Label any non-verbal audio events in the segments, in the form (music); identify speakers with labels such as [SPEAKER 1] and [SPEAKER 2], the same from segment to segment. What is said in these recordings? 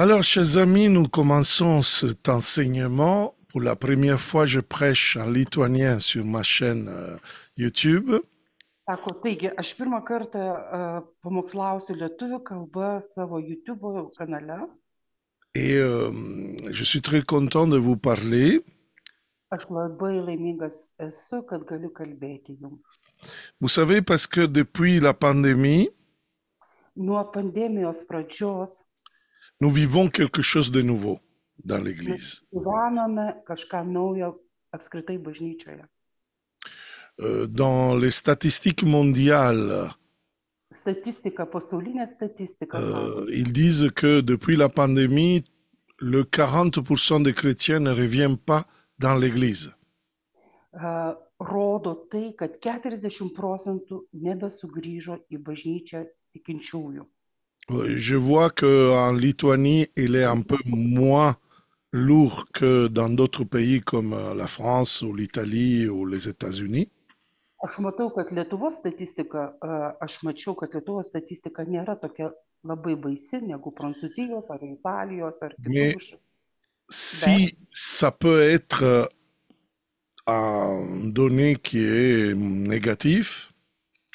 [SPEAKER 1] Alors, chers amis, nous commençons cet enseignement. Pour la première fois, je prêche en lituanien sur ma chaîne euh, YouTube.
[SPEAKER 2] Sako, taigi, aš pirmą kartą uh, pamokslausiu lietuvių kalbą savo YouTube kanale.
[SPEAKER 1] Et euh, je suis très content de vous parler.
[SPEAKER 2] Aš labai laimingas esu, kad galiu kalbėti jums.
[SPEAKER 1] Vous savez, parce que depuis la pandémie,
[SPEAKER 2] Nuo pandemijos pradžios,
[SPEAKER 1] nous vivons quelque chose de nouveau dans l'Église. Euh, dans les statistiques mondiales, euh, ils disent que depuis la pandémie, le 40% des chrétiens ne reviennent pas dans l'Église. Euh, euh, je vois qu'en Lituanie, il est un peu moins lourd que dans d'autres pays comme euh, la France ou l'Italie ou les États-Unis.
[SPEAKER 2] Aš matau, kad Lietuvos statistika, aš mačiau, kad Lietuvos statistika nėra tokia labai baisi negu Prancūzijos ar Italijos ar
[SPEAKER 1] kitų Mais si ça peut être un donné qui est négatif.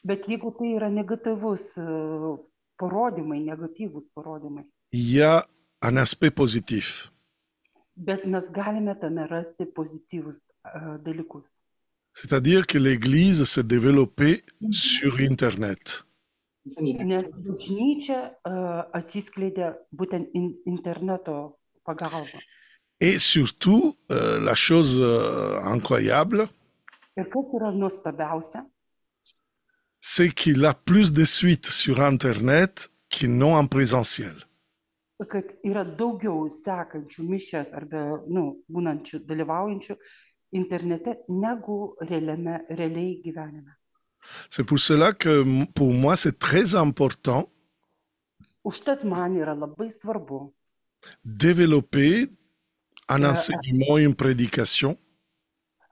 [SPEAKER 2] Bet jeigu tai yra negatyvus
[SPEAKER 1] il y a un aspect positif. Bet C'est-à-dire que l'Église s'est développée mhm. sur Internet. Et surtout, euh, la chose euh, incroyable, c'est qu'il a plus de suites sur Internet qui non en présentiel.
[SPEAKER 2] Kad yra daugiau sekančių mišęs arba, nu, būnančių, dalyvaujančių internete negu realiame, realiai gyvenime.
[SPEAKER 1] C'est pour cela que pour moi c'est très important
[SPEAKER 2] Užtat man yra labai svarbu
[SPEAKER 1] développer
[SPEAKER 2] un euh, enseignement,
[SPEAKER 1] une prédication.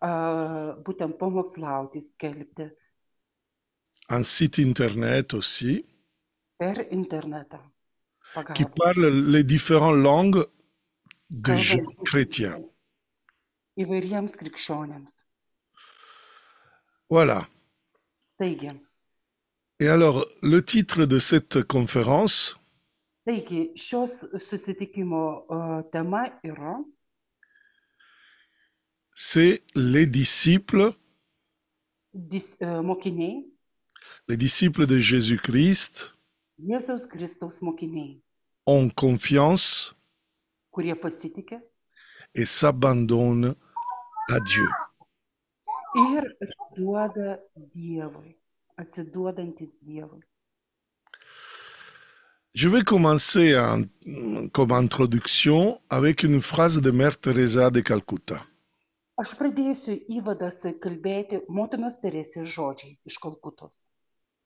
[SPEAKER 2] Uh, būtent pamokslauti, skelbti
[SPEAKER 1] un site internet aussi.
[SPEAKER 2] internet. Qui
[SPEAKER 1] parle les différentes langues des gens chrétiens. Voilà. Et alors, le titre de cette conférence euh, C'est les disciples.
[SPEAKER 2] Euh,
[SPEAKER 1] les disciples de Jésus-Christ ont confiance et s'abandonnent à Dieu. Je vais commencer en, comme introduction avec une phrase de Mère Teresa de Calcutta.
[SPEAKER 2] Aš pradėsiu įvadą kalbėti motinos Teresės žodžiais iš Kalkutos.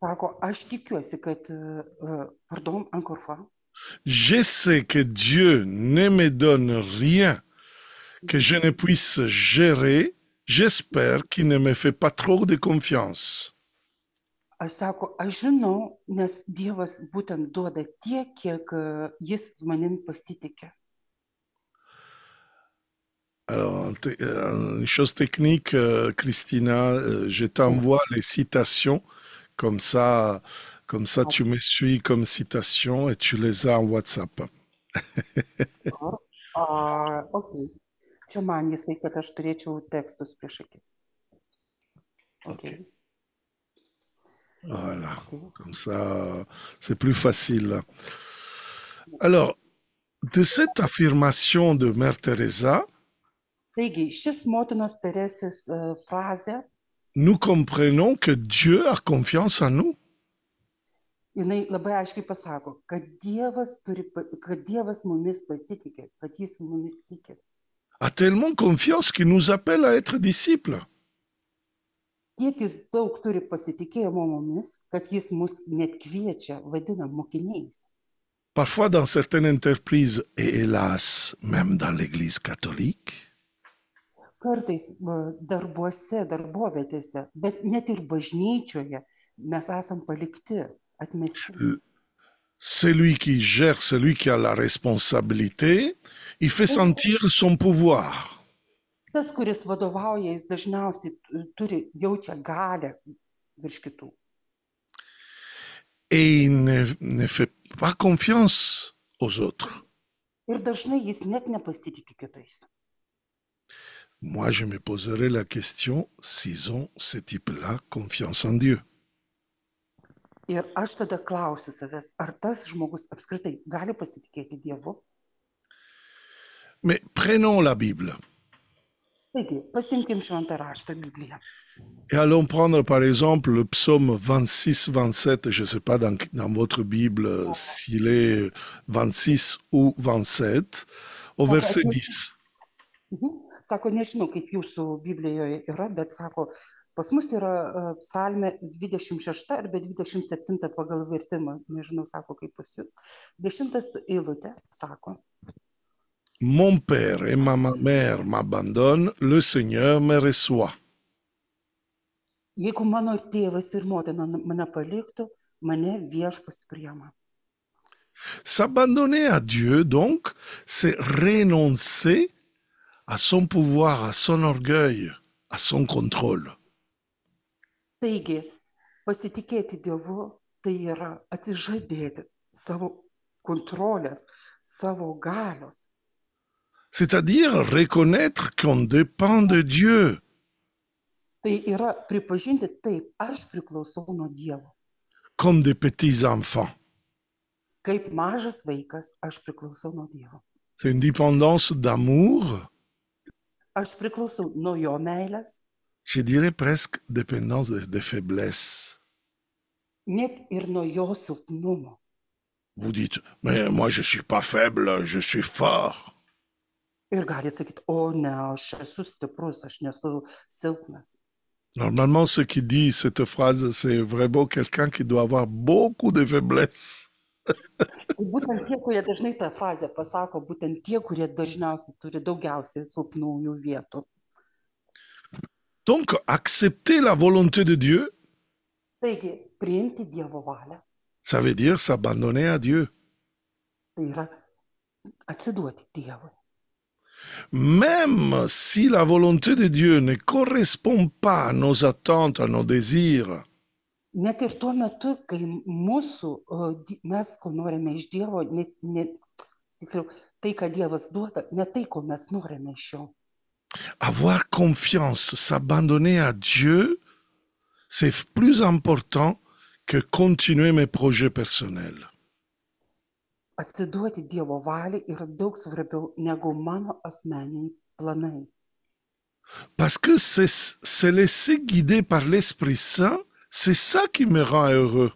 [SPEAKER 2] Ah, euh, encore fois
[SPEAKER 1] je sais que Dieu ne me donne rien que je ne puisse gérer. J'espère qu'il ne me fait pas trop de confiance. Ah, ah, Alors, euh, une chose technique, euh, Christina, je t'envoie les citations comme ça, comme ça, ah. tu me suis comme citation et tu les as en WhatsApp.
[SPEAKER 2] oh, uh, ok. Čia man jisai, kad aš turėčiau tekstus prieš akis. ok.
[SPEAKER 1] Voilà. Comme ça, c'est plus facile. Alors, de cette affirmation de Mère Teresa.
[SPEAKER 2] Taigi, šis motinos Teresės frazė
[SPEAKER 1] nous comprenons que Dieu a confiance en nous.
[SPEAKER 2] jinai labai aiškiai pasako, kad Dievas, turi, kad Dievas mumis pasitikė, kad Jis mumis tiki. A tellement confiance qu'il nous appelle à être disciples. Tiek jis daug turi pasitikėjimo mumis, kad jis mus net kviečia, vadina mokiniais.
[SPEAKER 1] Parfois dans certaines entreprises, et hélas, même dans l'Église catholique,
[SPEAKER 2] kartais darbuose darbovietėse bet net ir bažnyčioje mes esam palikti, atmesti.
[SPEAKER 1] Celui qui gère, celui qui a la responsabilité, il fait sentir son pouvoir.
[SPEAKER 2] Tas, kuris vadovauja, jis dažniausiai turi, jaučia galę virš kitų.
[SPEAKER 1] Et il ne, ne fait pas confiance aux autres.
[SPEAKER 2] Ir dažnai jis net nepasitikė kitais.
[SPEAKER 1] Moi, je me poserai la question s'ils ont ce type-là confiance en Dieu.
[SPEAKER 2] Ir savęs, ar tas žmogus gali pasitikėti Dievu?
[SPEAKER 1] Mais prenons la Bible. Et allons prendre par exemple le psaume 26, 27, je ne sais pas dans, votre Bible s'il est 26 ou 27, au verset 10.
[SPEAKER 2] sako nežinau kaip jūsų biblijoje yra bet sako pas mus yra e, psalmė dvidešimt šešta arba dvidešimt septinta pagal vertimą nežinau sako kaip pas jus dešimtas eilutė sako
[SPEAKER 1] Mon père et ma mère m'abandonnent, le Seigneur me reçoit.
[SPEAKER 2] Jeigu mano tėvas ir motina mane paliktų, mane viešpas priema.
[SPEAKER 1] S'abandonner à Dieu, donc, c'est renoncer à son pouvoir, à son orgueil, à son contrôle.
[SPEAKER 2] Taigi, pasitikėti Dievu tai yra atsižadėti savo kontrolės, savo galios.
[SPEAKER 1] C'est-à-dire reconnaître qu'on dépend de Dieu.
[SPEAKER 2] Tai yra pripažinti taip, aš priklausau nuo Dievo.
[SPEAKER 1] Comme des petits enfants.
[SPEAKER 2] Kaip mažas vaikas, aš priklausau nuo Dievo.
[SPEAKER 1] C'est une dépendance d'amour Je dirais presque dépendance de, faiblesses.
[SPEAKER 2] faiblesse.
[SPEAKER 1] Vous dites, mais moi je suis pas faible, je suis fort. Normalement, ce qui dit cette phrase, c'est vraiment quelqu'un qui doit avoir beaucoup de faiblesses
[SPEAKER 2] būtent tie kurie dažnai tą frazę pasako būtent tie kurie dažniausiai turi daugiausiai silpnųjų vietų
[SPEAKER 1] Donc, accepter la volonté de Dieu,
[SPEAKER 2] Taigi, priimti Dievo valią,
[SPEAKER 1] ça veut dire s'abandonner à Dieu.
[SPEAKER 2] tai yra atsiduoti Dievui.
[SPEAKER 1] Même si la volonté de Dieu ne correspond pas à nos attentes, à nos désirs,
[SPEAKER 2] net ir tuo metu kai mūsų mes ko norime iš dievo ne ne tiksliau tai ką dievas duoda ne tai ko mes norime iš jo
[SPEAKER 1] Avoir confiance, s'abandonner à Dieu, c'est plus important que continuer mes projets personnels.
[SPEAKER 2] Atsiduoti Dievo valiai yra daug svarbiau negu mano asmeniniai planai.
[SPEAKER 1] Parce que c'est se laisser guider par l'Esprit Saint C'est ça qui me rend heureux.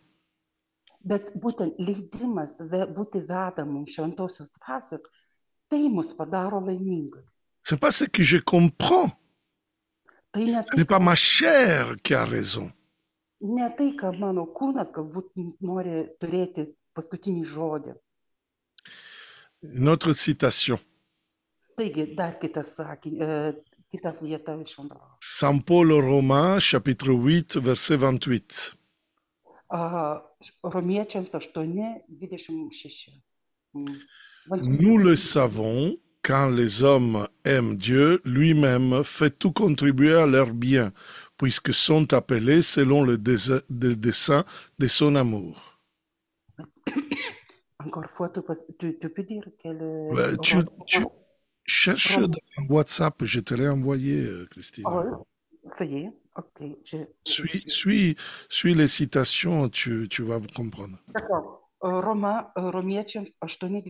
[SPEAKER 2] Bet būtent leidimas būti vedamam šventosios dvasios, tai mus padaro laimingais. C'est pas ce que je comprends. Tai ne tai, Ce n'est tai, pas ma chair qui a raison. ne tai, ką mano kūnas galbūt nori turėti paskutinį žodį.
[SPEAKER 1] Une autre citation.
[SPEAKER 2] Taigi, dar kitas sakinys, e, kita vieta iš antro.
[SPEAKER 1] Saint Paul aux Romains, chapitre 8, verset 28.
[SPEAKER 2] Nous
[SPEAKER 1] le savons, quand les hommes aiment Dieu, lui-même fait tout contribuer à leur bien, puisque sont appelés selon le, dessein de son amour.
[SPEAKER 2] Encore fois, tu, peux dire que Cherche dans
[SPEAKER 1] WhatsApp, je te l'ai envoyé, euh, Christine. Oh,
[SPEAKER 2] ça y est, ok. Je...
[SPEAKER 1] Suis, suis, suis les citations, tu, tu vas comprendre.
[SPEAKER 2] D'accord. Roma, romie 828.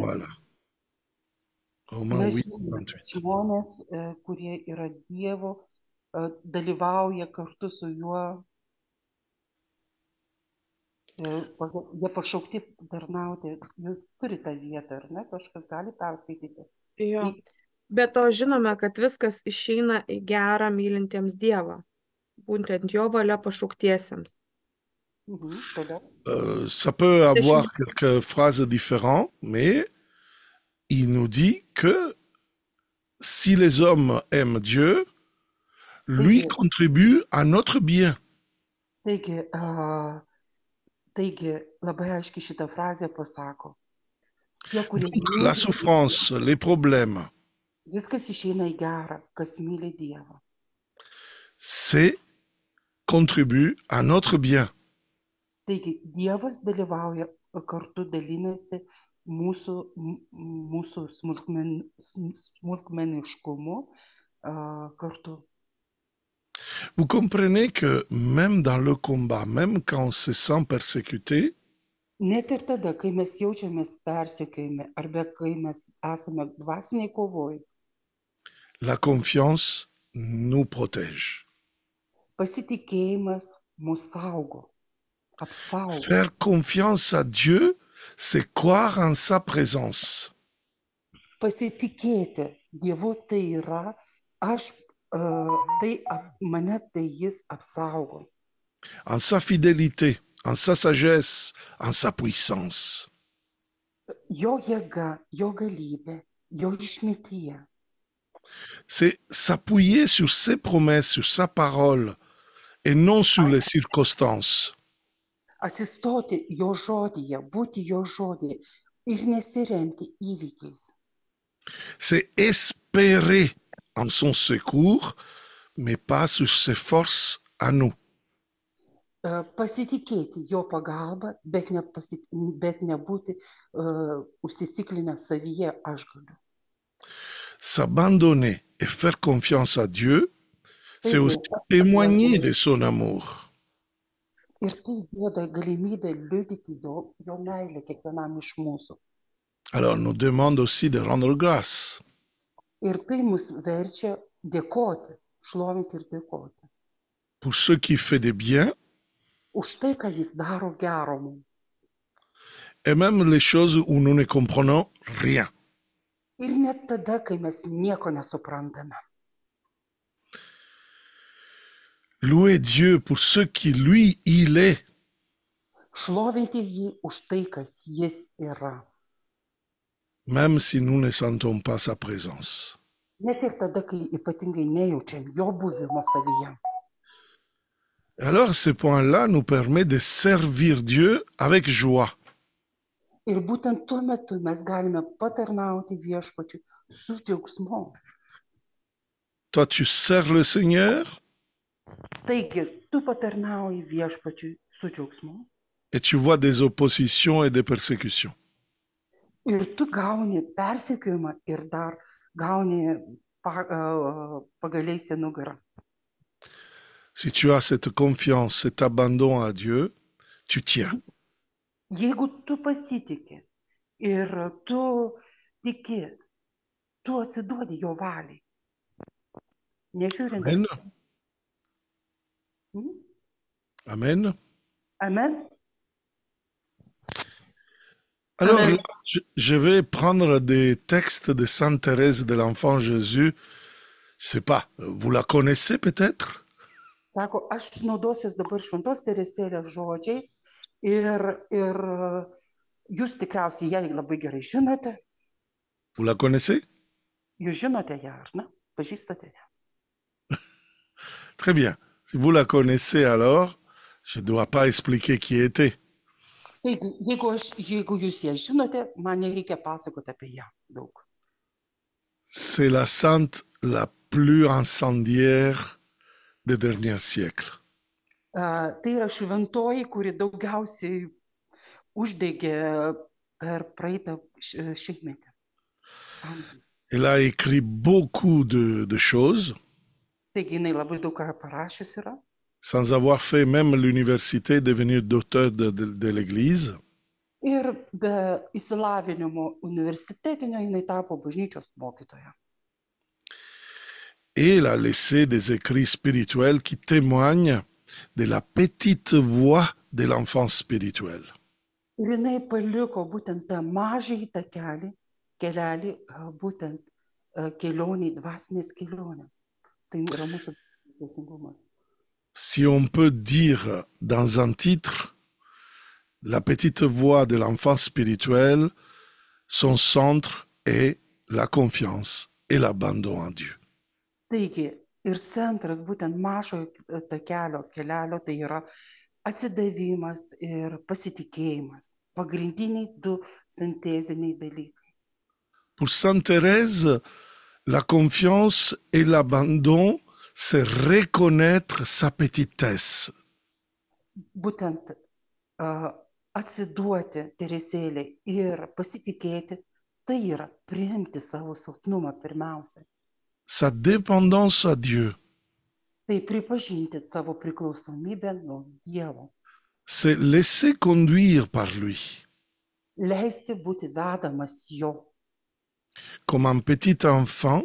[SPEAKER 2] Voilà. Roma, Mes oui, žmonės, kurie euh, yra Dievo, euh, dalyvauja kartu su juo Jie pašaukti tarnauti, jūs turite vietą, ar ne,
[SPEAKER 3] kažkas gali perskaityti. Jo. Bet to žinome, kad viskas išeina į gerą mylintiems Dievą, būtent jo valia pašauktiesiems. Mmh,
[SPEAKER 1] euh, ça peut avoir quelques phrases différentes, mais il nous dit que si les hommes aiment Dieu, lui okay. contribue à notre bien.
[SPEAKER 2] Taigi, uh, Taigi labai aiškiai šitą frazę pasako. Tie, kurie... La souffrance,
[SPEAKER 1] les problèmes.
[SPEAKER 2] Viskas išeina į gerą, kas myli Dievą.
[SPEAKER 1] C'est contribue à notre bien.
[SPEAKER 2] Taigi Dievas dalyvauja kartu dalinasi mūsų, mūsų smulkmen, smulkmeniškumu uh, kartu.
[SPEAKER 1] Vous comprenez que même dans le combat, même quand on se sent persécuté, La confiance nous protège. Faire confiance à Dieu, c'est croire en sa présence. Euh, en sa fidélité, en sa sagesse, en sa puissance. C'est s'appuyer sur ses promesses, sur sa parole, et non sur les circonstances. C'est espérer en son secours, mais pas sur ses forces à nous. Э, э, S'abandonner et faire confiance à Dieu, c'est aussi témoigner de son amour. Alors nous demandons aussi de rendre grâce.
[SPEAKER 2] Ir tai mus verčia dėkoti, šlovinti ir dėkoti.
[SPEAKER 1] Pour ce qui fait des biens.
[SPEAKER 2] Už tai, ką jis daro gero mums.
[SPEAKER 1] Et même les choses où nous ne comprenons rien.
[SPEAKER 2] Ir net tada, kai mes nieko nesuprantame.
[SPEAKER 1] Louez Dieu pour ce qui lui il est.
[SPEAKER 2] Šlovinti jį už tai, kas jis yra.
[SPEAKER 1] même si nous ne sentons pas sa présence. Alors ce point-là nous permet de servir Dieu avec joie. Toi, tu sers le Seigneur. Et tu vois des oppositions et des persécutions.
[SPEAKER 2] ir tu gauni persekiojimą ir dar gauni pa, euh, pagaliais į nugarą.
[SPEAKER 1] Si tu as cette confiance, cet abandon à Dieu, tu tiens.
[SPEAKER 2] Jeigu tu pasitikė ir tu tiki, tu atsiduodi jo valiai. Nežiūrint. Amen. Hmm? Amen. Amen.
[SPEAKER 1] Alors, je vais prendre des textes de Sainte Thérèse de l'Enfant Jésus. Je sais pas, vous la connaissez peut-être Vous la connaissez (laughs) Très bien. Si vous la connaissez alors, je ne dois pas expliquer qui était.
[SPEAKER 2] taigi jeigu aš jeigu jūs ją žinote man nereikia pasakoti apie ją daug
[SPEAKER 1] C'est la sainte la plus incendiaire des derniers siècles.
[SPEAKER 2] Uh, tai yra šventoji, kuri daugiausiai uždegė per praeitą šimtmetį.
[SPEAKER 1] Elle a écrit beaucoup de, de choses.
[SPEAKER 2] Taigi jinai labai daug ką parašius yra.
[SPEAKER 1] sans avoir fait même l'université, devenir docteur de, de, de l'Église.
[SPEAKER 2] Ir be išsilavinimo universitetinio jinai tapo bažnyčios mokytoja.
[SPEAKER 1] Et elle a laissé des écrits spirituels qui témoignent de la petite voix de l'enfance spirituelle.
[SPEAKER 2] Ir jinai paliko būtent tą mažąjį takelį, kelelį būtent kelionį, dvasinės kelionės. Tai yra mūsų
[SPEAKER 1] si on peut dire dans un titre, la petite voix de l'enfant spirituel, son centre est la confiance et l'abandon en Dieu. Pour Sainte Thérèse, la confiance et l'abandon c'est reconnaître sa petitesse.
[SPEAKER 2] Būtent uh, atsiduoti Teresėlė ir pasitikėti, tai yra priimti savo silpnumą pirmiausia.
[SPEAKER 1] Sa dépendance à Dieu.
[SPEAKER 2] Tai pripažinti savo priklausomybę nuo Dievo.
[SPEAKER 1] C'est laisser conduire par lui.
[SPEAKER 2] Leisti būti vedamas jo.
[SPEAKER 1] Comme un petit enfant,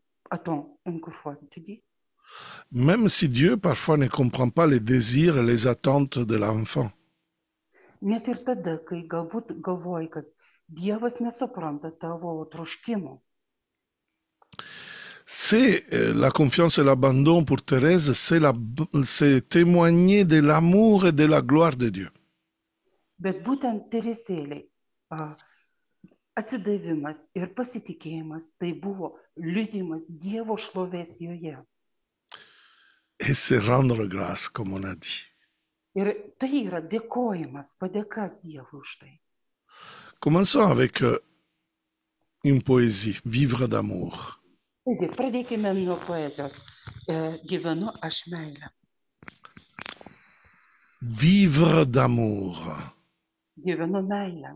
[SPEAKER 1] Même si Dieu parfois ne comprend pas les désirs et les attentes de l'enfant. C'est euh, la confiance et l'abandon pour Thérèse, c'est témoigner de l'amour et de la gloire de Dieu.
[SPEAKER 2] atsidavimas ir pasitikėjimas tai buvo liudijimas Dievo šlovės joje.
[SPEAKER 1] Et c'est rendre grâce, comme on a dit.
[SPEAKER 2] Ir tai yra dėkojimas, padėka Dievui už tai.
[SPEAKER 1] Commençons avec euh, une poésie, Vivre d'amour.
[SPEAKER 2] Taigi, pradėkime nuo poezijos. E, gyvenu aš meilę.
[SPEAKER 1] Vivre d'amour.
[SPEAKER 2] Gyvenu meilę.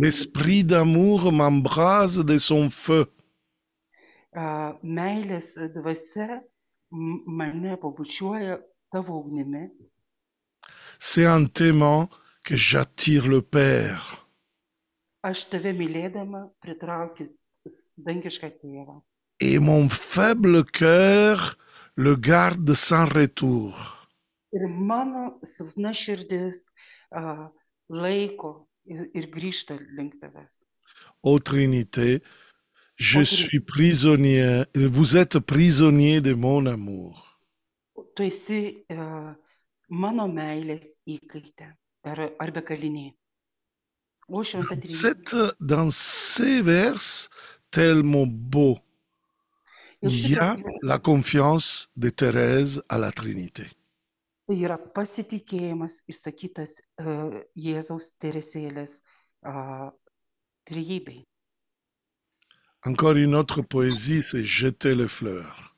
[SPEAKER 2] L'esprit
[SPEAKER 1] d'amour m'embrase de son feu.
[SPEAKER 2] Euh, euh,
[SPEAKER 1] C'est un témoin que j'attire le Père.
[SPEAKER 2] Ah, hein.
[SPEAKER 1] Et mon faible cœur le garde sans retour. Ô Trinité, je suis prisonnier, vous êtes prisonnier de mon amour.
[SPEAKER 2] C'est
[SPEAKER 1] uh, dans ces vers tellement beaux,
[SPEAKER 2] il y a la
[SPEAKER 1] confiance de Thérèse à la Trinité yra e, Encore une autre poésie, c'est Jeter les fleurs.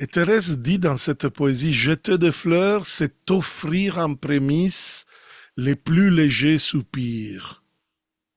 [SPEAKER 1] Et Thérèse dit dans cette poésie, jeter des fleurs, c'est offrir en prémisse les plus légers soupirs.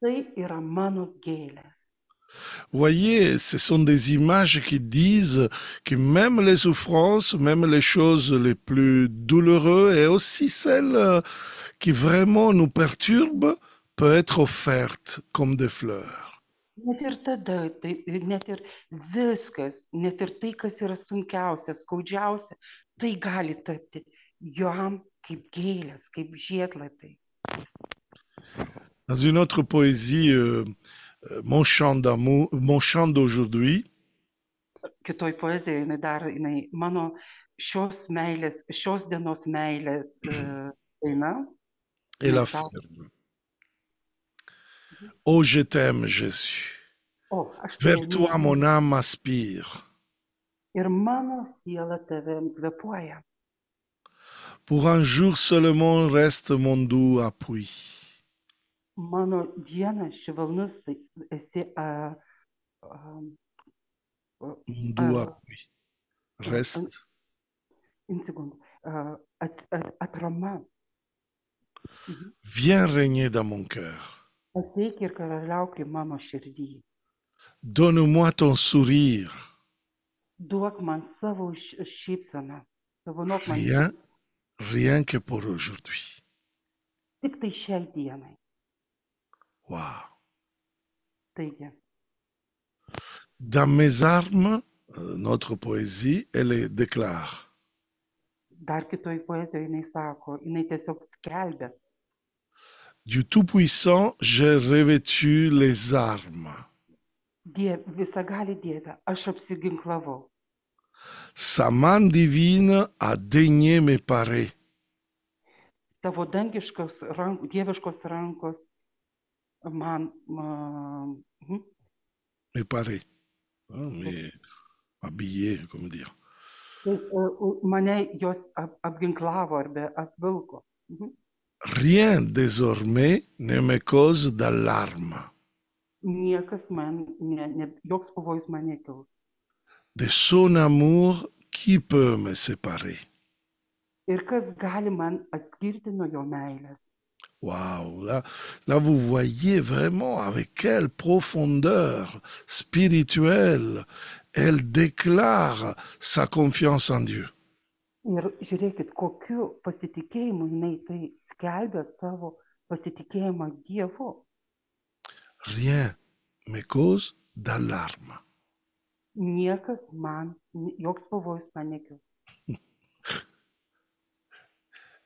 [SPEAKER 2] tai yra mano gėlės.
[SPEAKER 1] Voyez, ce sont des images qui disent que même les souffrances, même les choses les plus douloureuses et aussi celles euh, qui vraiment nous perturbent, peuvent être offertes comme des fleurs.
[SPEAKER 2] Net ir tada, tai, net ir viskas, net ir tai, kas yra sunkiausia, skaudžiausia, tai gali tapti jam kaip gėlės, kaip žiedlapiai.
[SPEAKER 1] Dans une autre poésie, euh, euh, Mon chant d'amour, Mon chant d'aujourd'hui.
[SPEAKER 2] Et la ferme.
[SPEAKER 1] Oh, je t'aime, Jésus.
[SPEAKER 2] Oh, Vers toi, mon
[SPEAKER 1] âme aspire. Pour un jour seulement reste mon doux appui.
[SPEAKER 2] Mano diena cheval noce, et c'est à.
[SPEAKER 1] M'dois, oui. Reste.
[SPEAKER 2] Une seconde. À traumat.
[SPEAKER 1] Mhm. Viens régner dans mon cœur.
[SPEAKER 2] Avec le cœur, là où que m'a mon cher
[SPEAKER 1] Donne-moi ton sourire.
[SPEAKER 2] Dois que m'en sauve, chipsana. Rien,
[SPEAKER 1] rien que pour aujourd'hui.
[SPEAKER 2] Tik moi Diana.
[SPEAKER 1] Waouh. Dans mes armes, euh, notre poésie, elle déclare.
[SPEAKER 2] Dar kitoj poezijoj jinai sako, jinai tiesiog skelbia.
[SPEAKER 1] Du Tout-Puissant, j'ai revêtu les armes.
[SPEAKER 2] Diev, visagali Dieve, aš apsiginklavau.
[SPEAKER 1] Sa main divine a daigné me parer.
[SPEAKER 2] Tavo dangiškos rank, dieviškos rankos man. Euh, mhm. Réparer. Mais
[SPEAKER 1] ah, habiller, comment dire.
[SPEAKER 2] E, mane jos apginklavo arba apvilko. Mhm.
[SPEAKER 1] Rien désormais ne me cause d'alarme.
[SPEAKER 2] Niekas man, ne, ne, joks pavojus man nekils.
[SPEAKER 1] De son amour, qui peut me séparer?
[SPEAKER 2] Ir kas gali man atskirti nuo jo meilės?
[SPEAKER 1] Waouh, là, là vous voyez vraiment avec quelle profondeur spirituelle elle déclare sa confiance en Dieu.
[SPEAKER 2] Ir žiūrėkit, kokiu pasitikėjimu jinai tai skelbia savo pasitikėjimą Dievu.
[SPEAKER 1] Rien me cause d'alarme.
[SPEAKER 2] Niekas man, joks pavojus man nekils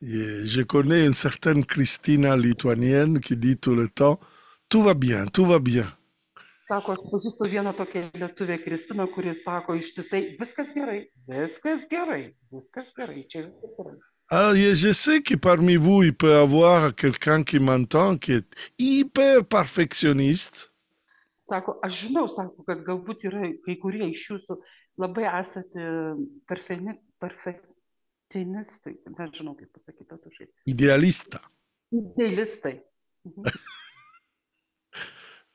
[SPEAKER 1] je connais une certaine Christina lituanienne qui dit tout le temps Tout va bien, tout va bien. Sako, je sais que parmi vous, il peut avoir quelqu'un qui m'entend, qui est hyper perfectionniste.
[SPEAKER 2] Sako, aš žinau, sako, kad galbūt yra kai kurie e,
[SPEAKER 1] Idéaliste.
[SPEAKER 2] Idéaliste. (laughs)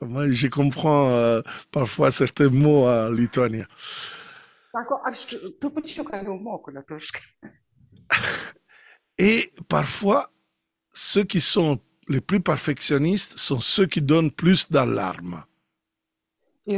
[SPEAKER 1] je comprends euh, parfois certains mots en lituanien. Ah, et parfois, ceux qui sont les plus perfectionnistes sont ceux qui donnent plus d'alarme. Et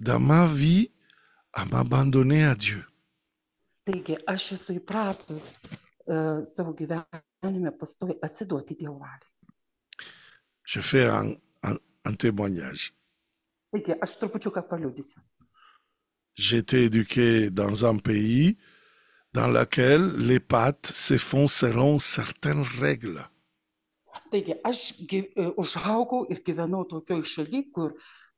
[SPEAKER 1] dans ma vie à m'abandonner à Dieu. Je fais un, un, témoignage. J'étais éduqué dans un pays dans lequel les pâtes se font selon certaines règles.
[SPEAKER 2] Taigi aš užaugau ir gyvenau tokioje šalyje, kur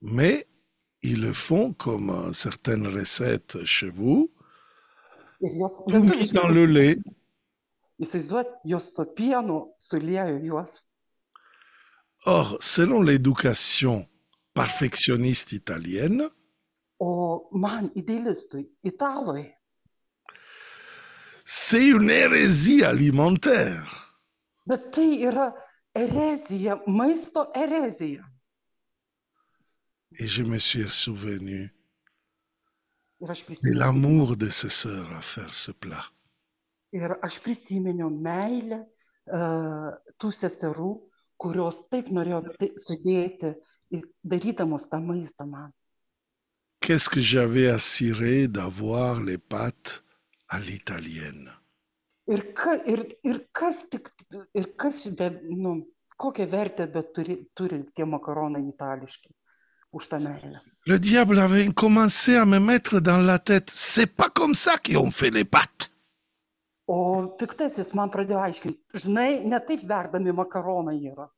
[SPEAKER 1] Mais ils le font comme euh, certaines recettes chez vous,
[SPEAKER 2] dans le
[SPEAKER 1] lait. Or, selon l'éducation perfectionniste italienne, oh, c'est une hérésie alimentaire.
[SPEAKER 2] Érezija, maisto érezija.
[SPEAKER 1] Et je me suis souvenu
[SPEAKER 2] de l'amour
[SPEAKER 1] de ses sœurs à faire ce plat.
[SPEAKER 2] Ir aš prisiminiau meilę uh, tų seserų, kurios taip norėjo sudėti, darydamos tą maistą man.
[SPEAKER 1] Qu'est-ce que j'avais à cirer d'avoir les pâtes à l'italienne?
[SPEAKER 2] ir ka ir ir kas tik ir kas be nu kokią vertę bet turi turi tie makaronai itališki už tą meilę.
[SPEAKER 1] Le diable avait commencé à me mettre dans la tête, c'est pas comme ça qu'on fait les pâtes.
[SPEAKER 2] O piktasis man pradėjo aiškinti, žinai, ne taip verdami makaronai yra.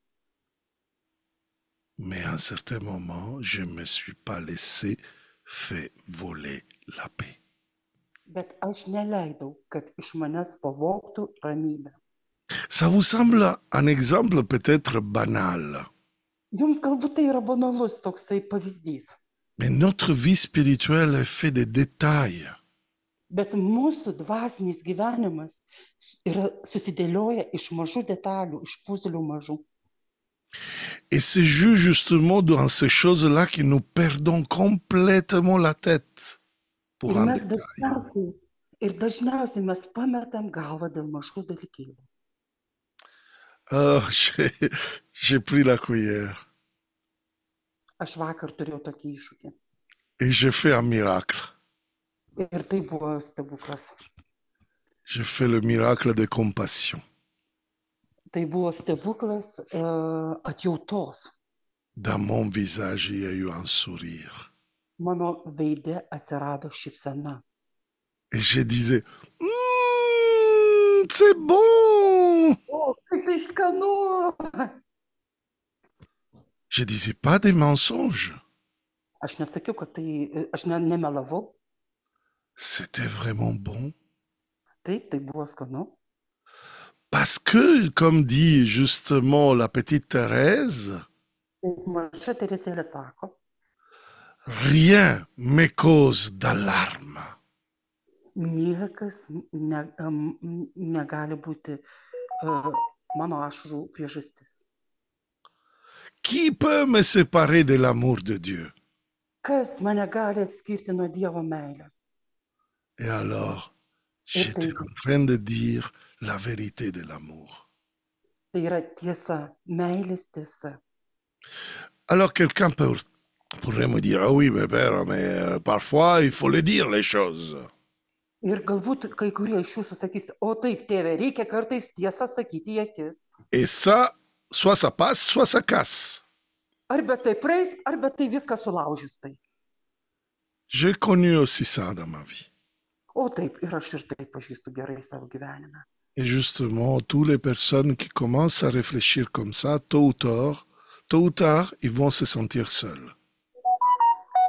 [SPEAKER 1] Mais à un certain moment, je ne me suis pas laissé faire voler
[SPEAKER 2] la paix bet aš neleidau, kad iš manęs pavogtų ramybę.
[SPEAKER 1] Ça vous semble un exemple peut-être banal.
[SPEAKER 2] Jums galbūt tai yra banalus toksai pavyzdys.
[SPEAKER 1] Mais notre vie spirituelle est faite de détails.
[SPEAKER 2] Bet mūsų dvasinis gyvenimas yra, susidėlioja iš mažų detalių, iš puzlių mažų.
[SPEAKER 1] Et c'est juste justement dans ces choses-là que nous perdons complètement la tête j'ai pris la cuillère. Et j'ai fait un miracle. Ir tai J'ai fait le miracle de compassion. Dans mon visage, il y a eu un sourire
[SPEAKER 2] mano veide atsirado
[SPEAKER 1] Et je disais,
[SPEAKER 2] hum, c'est bon. Oh,
[SPEAKER 1] je disais pas des mensonges. C'était vraiment bon. Parce que, comme dit justement la petite Thérèse, rien me cause d'alarme.
[SPEAKER 2] Niekas ne, negali būti uh, mano ašarų priežastis.
[SPEAKER 1] Qui peut me séparer de l'amour de Dieu?
[SPEAKER 2] Kas mane gali atskirti nuo Dievo meilės?
[SPEAKER 1] Et alors,
[SPEAKER 2] j'étais en
[SPEAKER 1] train de dire la vérité de l'amour.
[SPEAKER 2] Tai yra tiesa, meilės tiesa.
[SPEAKER 1] Alors quelqu'un peut pourrait dire, ah oui, mais père, mais euh, parfois il faut le dire les choses.
[SPEAKER 2] Ir galbūt kai kurie iš jūsų sakys, o taip, tėve, reikia kartais tiesą sakyti į akis. Et ça, soit
[SPEAKER 1] ça passe, soit ça
[SPEAKER 2] casse. Arba tai praeis, arba tai viskas sulaužys tai. J'ai connu aussi ça dans ma vie. O taip, ir aš ir taip pažįstu gerai savo gyvenime.
[SPEAKER 1] Et justement, toutes les personnes qui commencent à réfléchir comme ça, tôt ou tard, tôt ou tard, ils vont se sentir seuls.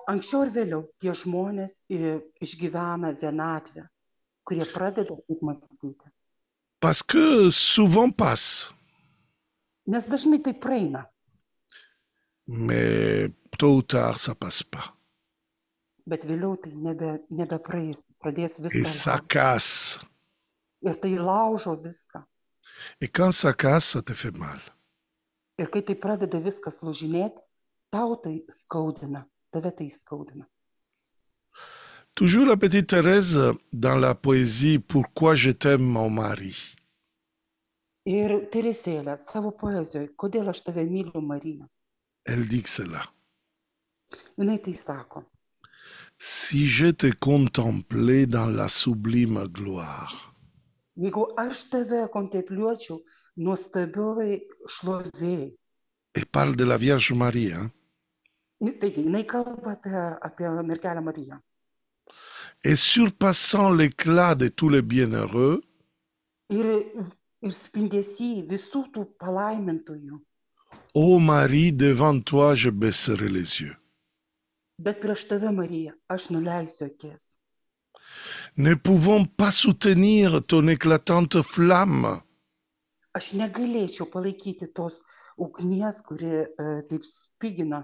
[SPEAKER 2] anksčiau ar vėliau tie žmonės išgyvena vienatvę, kurie pradeda taip mąstyti.
[SPEAKER 1] Parce que souvent passe.
[SPEAKER 2] Nes dažnai tai praeina.
[SPEAKER 1] Mais tôt ou tard, ça passe pas.
[SPEAKER 2] Bet vėliau tai nebe, nebepraeis, pradės viską. Et ça
[SPEAKER 1] casse.
[SPEAKER 2] Ir tai laužo viską.
[SPEAKER 1] Et quand ça casse, ça te fait mal.
[SPEAKER 2] Ir kai tai pradeda viskas lūžinėti, tau tai skaudina. tave tai skaudina.
[SPEAKER 1] Toujours la petite Thérèse dans la poésie Pourquoi je t'aime, mon mari.
[SPEAKER 2] Ir Teresėlė savo poezijoje Kodėl aš tave myliu, Marija.
[SPEAKER 1] Elle dit cela.
[SPEAKER 2] Jinai tai sako.
[SPEAKER 1] Si je te contemplais dans la sublime gloire.
[SPEAKER 2] Jeigu aš tave kontempliuočiau nuostabioj šlovėj.
[SPEAKER 1] Et parle de la Vierge Marie. Hein?
[SPEAKER 2] Nu, taigi, jinai kalba apie, apie mergelę Mariją.
[SPEAKER 1] Et surpassant l'éclat de tous les bienheureux,
[SPEAKER 2] ir, ir spindesy visų tų palaimintojų.
[SPEAKER 1] Ô Marie, devant toi je baisserai les yeux.
[SPEAKER 2] Bet prieš tave, Marija, aš nuleisiu akis.
[SPEAKER 1] Ne pouvons pas soutenir ton éclatante flamme.
[SPEAKER 2] Aš negalėčiau palaikyti tos ugnies, kuri uh, taip spigina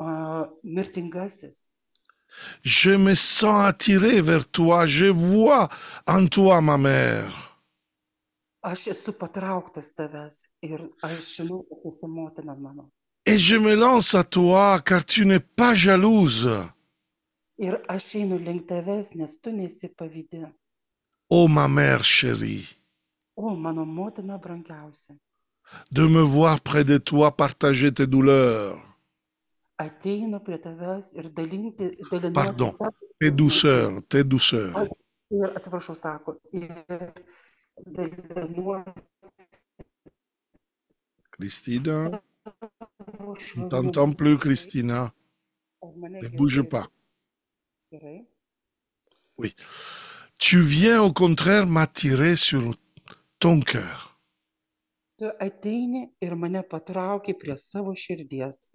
[SPEAKER 2] Euh,
[SPEAKER 1] je me sens attiré vers toi, je vois en toi ma mère. Et je me lance à toi car tu n'es pas jalouse. Oh ma mère chérie, de me voir près de toi partager tes douleurs
[SPEAKER 2] ateina prie tavęs ir dalinti, dalinasi.
[SPEAKER 1] Tai douceur, tai douceur.
[SPEAKER 2] Ir atsiprašau, sako, ir dalinuosi.
[SPEAKER 1] Christina,
[SPEAKER 2] je ne t'entends
[SPEAKER 1] plus, Christina. Ne bouge pas. Oui. Tu viens au contraire m'attirer sur ton cœur.
[SPEAKER 2] Tu ateini ir mane patrauki prie savo širdies.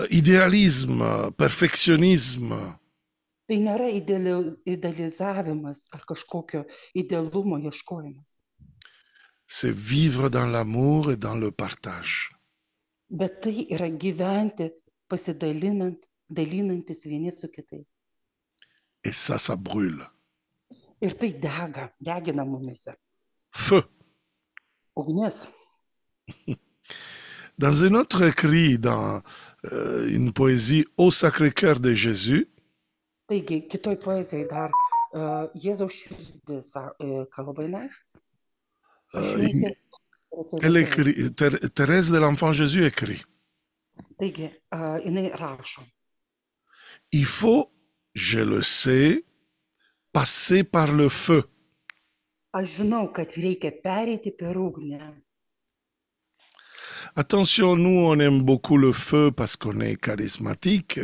[SPEAKER 1] Euh, idealizmą perfekcionizmą
[SPEAKER 2] tai nėra idealizavimas ar kažkokio idealumo ieškojimas
[SPEAKER 1] c'est vivre dans l'amour et dans le partage.
[SPEAKER 2] Bet tai yra gyventi pasidalinant, dalinantis vieni su kitais.
[SPEAKER 1] Et ça, ça brûle.
[SPEAKER 2] Ir tai dega, degina mumise. Feu. Ugnies.
[SPEAKER 1] dans un autre écrit, dans euh, une poésie au Sacré-Cœur de Jésus.
[SPEAKER 2] Taigi, kitoj poésie, dar uh, Jėzaus širdis uh, kalba jinai.
[SPEAKER 1] Thérèse de l'Enfant Jésus écrit.
[SPEAKER 2] Taigi, uh, jinai rašo.
[SPEAKER 1] Il faut, je le sais, passer par le feu.
[SPEAKER 2] Aš žinau, kad reikia pereiti per ugnį.
[SPEAKER 1] Attention, nous, on aime beaucoup le feu parce qu'on est charismatique.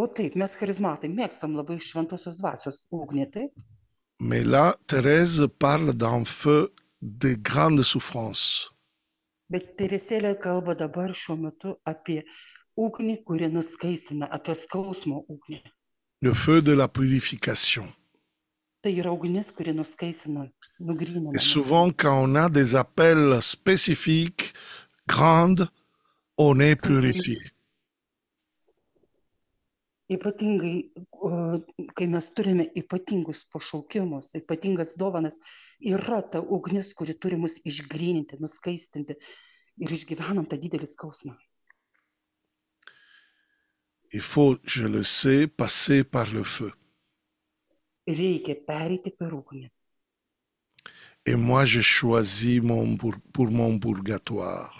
[SPEAKER 2] O taip, mes charizmatai mėgstam labai šventosios dvasios ugnį, taip?
[SPEAKER 1] Mais là, Thérèse parle d'un feu de grande souffrance.
[SPEAKER 2] Bet Teresėlė kalba dabar šiuo metu apie ugnį, kuri nuskaisina, apie skausmo ugnį.
[SPEAKER 1] Le feu de la purification.
[SPEAKER 2] Tai yra ugnis, kuri nuskaisina, nugrynina. Et
[SPEAKER 1] souvent, quand on a des appels spécifiques, grande, on est purifié.
[SPEAKER 2] Ypatingai, e, kai mes turime ypatingus pašaukimus, ypatingas dovanas, yra ta ugnis, kuri turi mus išgrininti, nuskaistinti ir išgyvenam tą didelį skausmą.
[SPEAKER 1] Il faut, je le sais, passer par le feu.
[SPEAKER 2] Reikia pereiti per ugnį.
[SPEAKER 1] Et moi, j'ai choisi mon pour, pour mon purgatoire.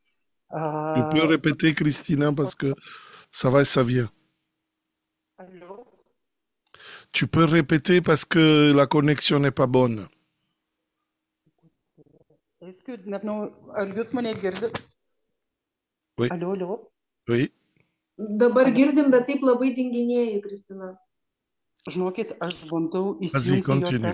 [SPEAKER 2] Euh, tu
[SPEAKER 1] peux répéter, Christina, parce que ça va et ça vient. Allô Tu peux répéter parce que la connexion n'est pas bonne.
[SPEAKER 2] Est-ce que maintenant, euh,
[SPEAKER 1] Oui. Allô, allô Oui.
[SPEAKER 3] Dabar girdim, bet taip labai dinginėjai, Kristina.
[SPEAKER 2] Vous aš bandau įsijungti jo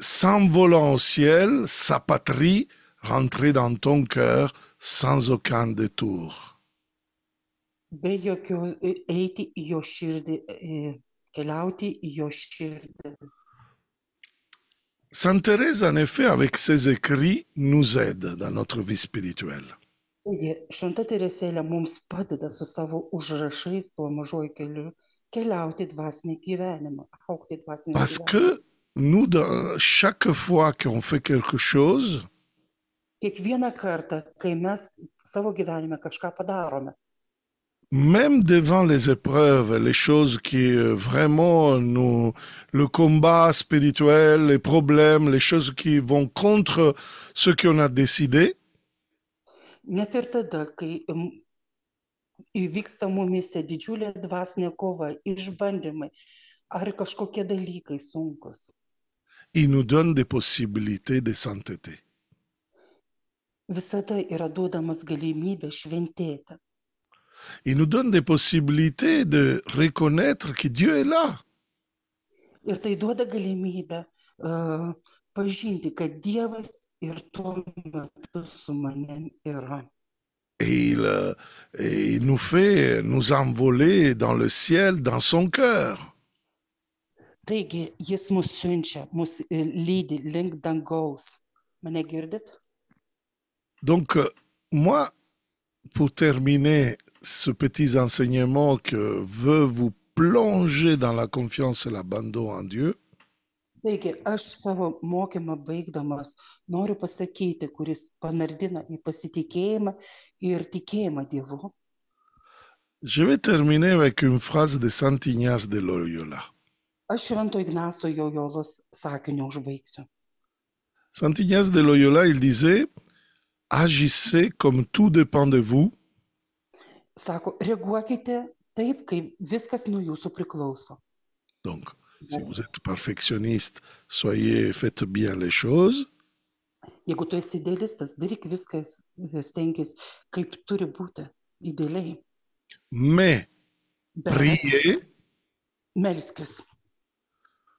[SPEAKER 1] s'envolant au ciel, sa patrie rentrer dans ton cœur sans aucun détour. Euh, Sainte Thérèse, en effet, avec ses écrits, nous aide dans notre vie spirituelle. que nous, chaque fois qu'on fait quelque chose, même devant les épreuves, les choses qui euh, vraiment nous, le combat spirituel, les problèmes, les choses qui vont contre ce qu'on a décidé. Um, il nous donne des possibilités de s'entêter. Il nous donne des possibilités de reconnaître que Dieu est
[SPEAKER 2] là. Э,
[SPEAKER 1] il, э, il nous fait nous envoler dans le ciel, dans
[SPEAKER 2] son cœur. E,
[SPEAKER 1] donc euh, moi pour terminer ce petit enseignement que veut vous plonger dans la confiance et l'abandon en Dieu. Je vais terminer avec une phrase de Saint Ignace de Loyola.
[SPEAKER 2] Aš Santo Ignacio Loyolos sakinio užbaigsiu.
[SPEAKER 1] Saint Ignace de Loyola, il disait, agissez comme tout dépend de vous.
[SPEAKER 2] Sako, reaguokite taip, kaip viskas nuo jūsų priklauso.
[SPEAKER 1] Donc, si vous êtes perfectionniste, soyez, faites bien les
[SPEAKER 2] choses. Jeigu tu esi idealistas, daryk viskas, stenkis, kaip turi būti, idealiai. Mais, Bet priez. Melskis.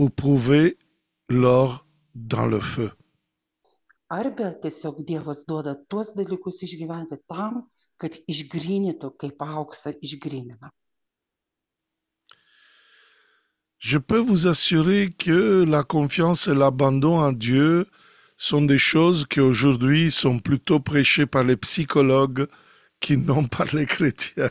[SPEAKER 1] pour prouver l'or dans le feu. Je peux vous assurer que la confiance et l'abandon en Dieu sont des choses qui aujourd'hui sont plutôt prêchées par les psychologues qui n'ont par les chrétiens.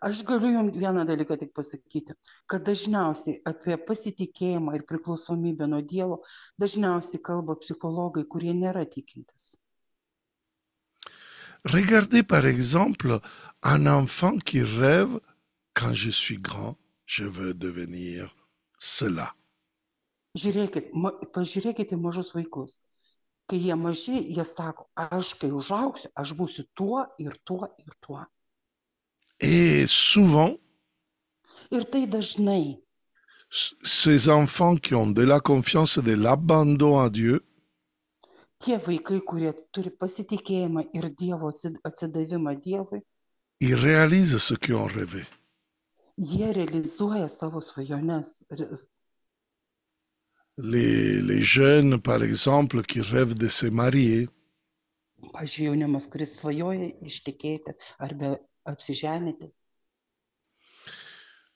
[SPEAKER 2] aš galiu jum vieną dalyką tik pasakyti kad dažniausiai apie pasitikėjimą ir priklausomybę nuo dievo dažniausiai kalba psychologai, kurie nėra tikintis.
[SPEAKER 1] Regardez par exemple un enfant qui rêve quand
[SPEAKER 2] je suis grand, je veux devenir cela. Žiūrėkit, ma, pažiūrėkite mažus vaikus. Kai jie maži, jie sako, aš kai užauksiu, aš būsiu tuo ir tuo ir tuo.
[SPEAKER 1] Et souvent, ces enfants qui ont de la confiance et de l'abandon à Dieu, ils réalisent ce qu'ils ont rêvé. Les, jeunes, par exemple, qui rêvent de se marier.
[SPEAKER 2] apsižeminti.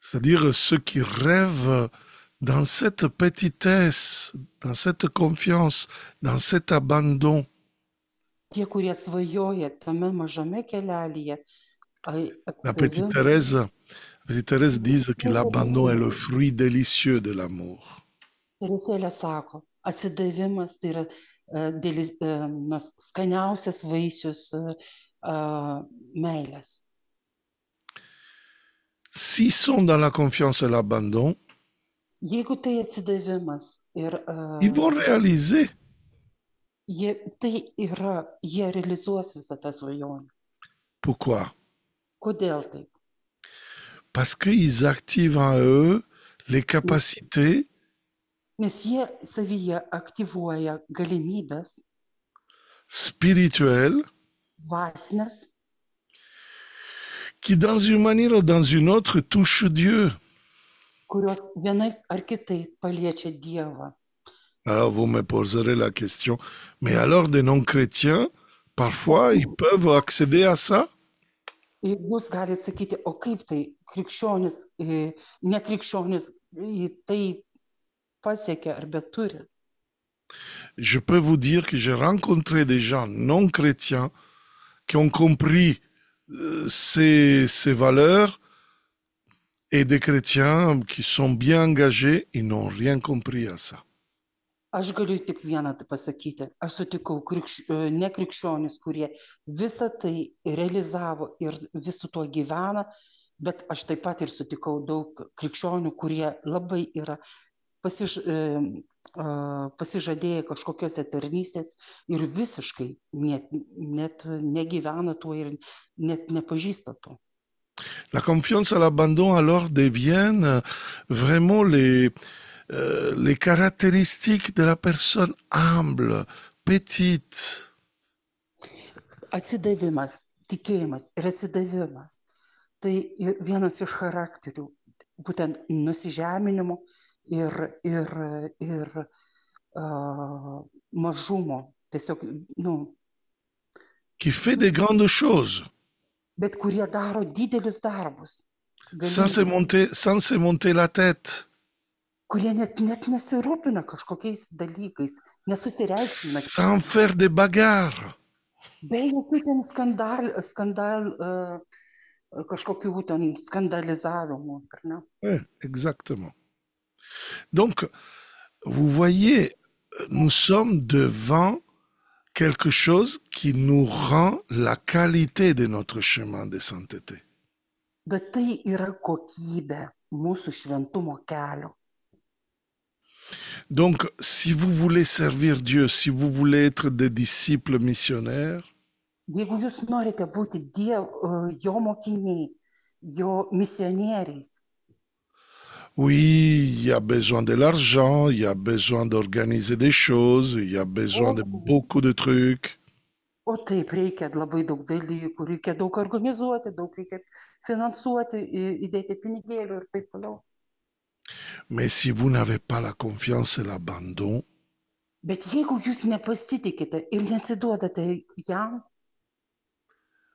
[SPEAKER 1] C'est-à-dire ceux qui rêvent dans cette petitesse, dans cette confiance, dans cet abandon.
[SPEAKER 2] Tie, kurie svajoja tame mažame kelelyje. La petite Thérèse,
[SPEAKER 1] la petite Thérèse dit que l'abandon est le fruit délicieux de l'amour.
[SPEAKER 2] Teresėlė sako, atsidavimas tai yra uh, dėlis, uh, skaniausias vaisius uh, meilės.
[SPEAKER 1] S'ils sont dans la confiance et l'abandon,
[SPEAKER 2] e, ils vont réaliser
[SPEAKER 1] pourquoi Parce qu'ils activent en eux les capacités spirituelles qui dans une manière ou dans une autre touchent Dieu. Alors ah, vous me poserez la question, mais alors des non-chrétiens, parfois ils peuvent accéder à ça Je peux vous dire que j'ai rencontré des gens non chrétiens qui ont compris ces, ces valeurs et des chrétiens qui sont bien engagés, ils n'ont rien compris à ça.
[SPEAKER 2] Aš galiu tik vieną pasakyti. Aš sutikau krikš, e, ne krikščionius, kurie visą tai realizavo ir visų tuo gyvena, bet aš taip pat ir sutikau daug krikščionių, kurie labai yra pasiž, e, pasižadėję kažkokiose tarnystės ir visiškai net, net negyvena tuo ir net nepažįsta to.
[SPEAKER 1] La confiance à l'abandon alors deviennent euh, vraiment les, euh, les caractéristiques de la personne humble, petite.
[SPEAKER 2] Atsidavimas, tikėjimas ir atsidavimas. Tai vienas iš charakterių, būtent nusižeminimo ir ir ir a, mažumo. Tiesiog, nu. Qui fait des grandes choses. Bet kurie daro didelius darbus. Sans se, monter, sans se monter la tête. kurie net, net nesirūpina kažkokiais dalykais, nesusireiškina. Sans
[SPEAKER 1] faire des bagarres.
[SPEAKER 2] Be jokių ten skandal, skandal uh, kažkokių ten skandalizavimų, ar ne?
[SPEAKER 1] Oui, exactement. Donc, vous voyez, nous sommes devant quelque chose qui nous rend la qualité de notre chemin de sainteté. Donc, si vous voulez servir Dieu, si vous voulez être des disciples missionnaires, e, oui, il y a besoin de l'argent, il y a besoin d'organiser des choses, il y a besoin de oh. beaucoup de trucs. Oh, Mais si vous n'avez pas la confiance et l'abandon,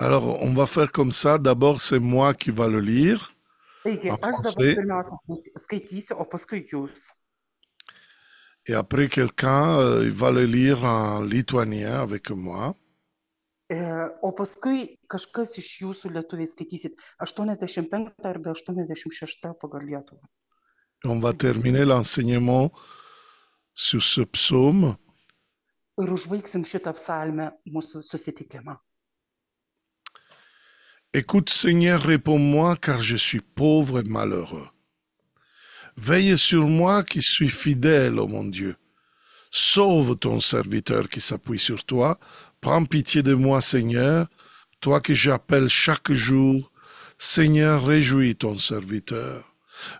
[SPEAKER 1] Alors, on va faire comme ça. D'abord, c'est moi qui va le lire. Et après, quelqu'un euh, il va le lire en lituanien avec moi.
[SPEAKER 2] O paskui kažkas iš jūsų lietuviai skaitysit 85 arba 86 pagal Lietuvą.
[SPEAKER 1] On va terminer l'enseignement sur ce psaume.
[SPEAKER 2] Ir užbaigsim šitą psalmę mūsų susitikimą.
[SPEAKER 1] Écoute Seigneur, réponds-moi, car je suis pauvre et malheureux. Veille sur moi qui suis fidèle, ô mon Dieu. Sauve ton serviteur qui s'appuie sur toi. Prends pitié de moi, Seigneur, toi que j'appelle chaque jour. Seigneur, réjouis ton serviteur.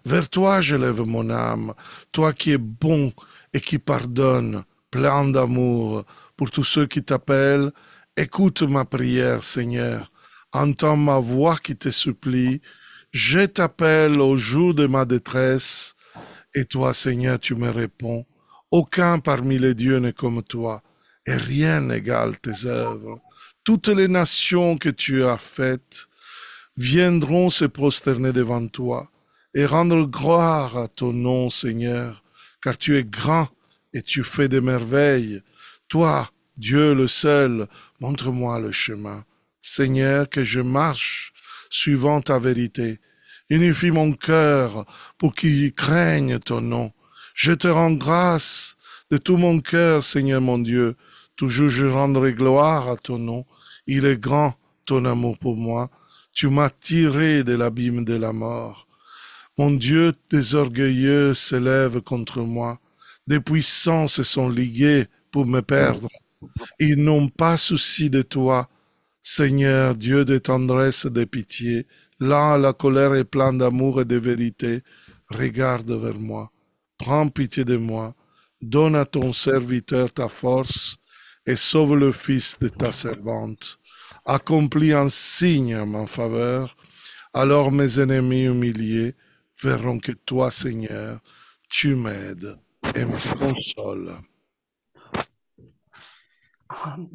[SPEAKER 1] Vers toi j'élève mon âme, toi qui es bon et qui pardonne, plein d'amour pour tous ceux qui t'appellent. Écoute ma prière, Seigneur entends ma voix qui te supplie, je t'appelle au jour de ma détresse, et toi, Seigneur, tu me réponds. Aucun parmi les dieux n'est comme toi, et rien n'égale tes œuvres. Toutes les nations que tu as faites viendront se prosterner devant toi et rendre gloire à ton nom, Seigneur, car tu es grand et tu fais des merveilles. Toi, Dieu le seul, montre-moi le chemin. Seigneur, que je marche suivant ta vérité. Unifie mon cœur pour qu'il craigne ton nom. Je te rends grâce de tout mon cœur, Seigneur mon Dieu. Toujours je rendrai gloire à ton nom. Il est grand ton amour pour moi. Tu m'as tiré de l'abîme de la mort. Mon Dieu, des orgueilleux s'élèvent contre moi. Des puissants se sont ligués pour me perdre. Ils n'ont pas souci de toi. Seigneur, Dieu de tendresse et de pitié, là la colère est plein d'amour et de vérité, regarde vers moi, prends pitié de moi, donne à ton serviteur ta force et sauve le fils de ta servante. Accomplis un signe en ma faveur, alors mes ennemis humiliés verront que toi, Seigneur, tu m'aides et me consoles.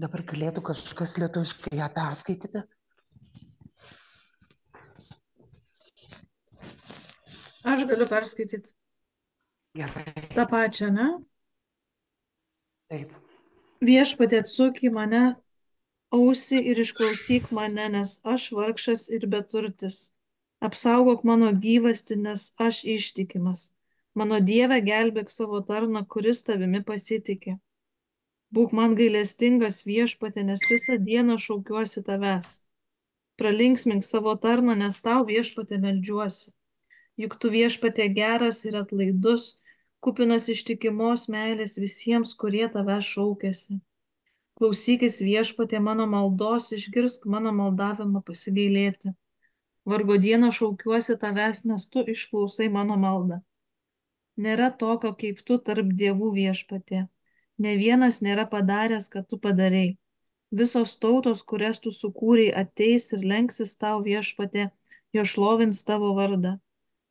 [SPEAKER 2] Dabar galėtų kažkas lietuviškai ją perskaityti.
[SPEAKER 3] Aš galiu perskaityti. Gerai. Ta pačia, ne? Taip. Viešpatė atsuk į mane ausį ir išklausyk mane, nes aš vargšas ir beturtis. Apsaugok mano gyvasti, nes aš ištikimas. Mano Dieve gelbėk savo tarną, kuris tavimi pasitikė. Būk man gailestingas viešpatė, nes visą dieną šaukiuosi tavęs. Pralinksmink savo tarną, nes tau viešpatė melžiuosi. Juk tu viešpatė geras ir atlaidus, kupinas ištikimos meilės visiems, kurie tave šaukėsi. Klausykis viešpatė mano maldos, išgirsk mano maldavimą pasigailėti. Vargo dieną šaukiuosi tavęs, nes tu išklausai mano maldą. Nėra tokio kaip tu tarp dievų viešpatė ne vienas nėra padaręs, kad tu padarei. Visos tautos, kurias tu sukūrei, ateis ir lenksis tau viešpate, jo šlovins tavo vardą.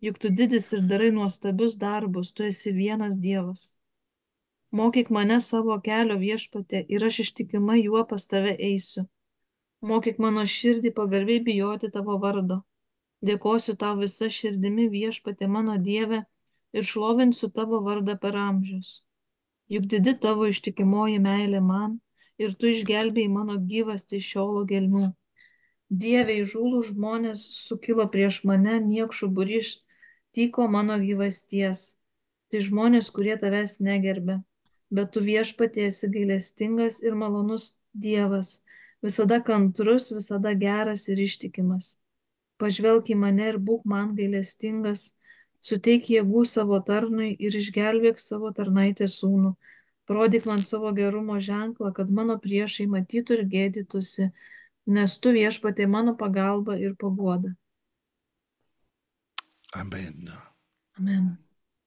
[SPEAKER 3] Juk tu didis ir darai nuostabius darbus, tu esi vienas Dievas. Mokyk mane savo kelio viešpate ir aš ištikimai juo pas tave eisiu. Mokyk mano širdį pagarbiai bijoti tavo vardo. Dėkosiu tau visą širdimi viešpate mano Dieve ir šlovinsiu tavo vardą per amžius juk didi tavo ištikimoji meilė man ir tu išgelbėjai mano gyvastį iš šiolo gelmių. Dieve, žūlų žmonės sukilo prieš mane, niekšų burys tyko mano gyvasties. Tai žmonės, kurie tavęs negerbė. Bet tu viešpatiesi gailestingas ir malonus Dievas, visada kantrus, visada geras ir ištikimas. Pažvelk į mane ir būk man gailestingas suteik jėgų savo tarnui ir išgelbėk savo tarnaitę sūnų. Parodyk man savo gerumo ženklą, kad mano priešai matytų ir gėdytųsi, nes tu viešpatė mano pagalba ir paguoda. Amen. Amen.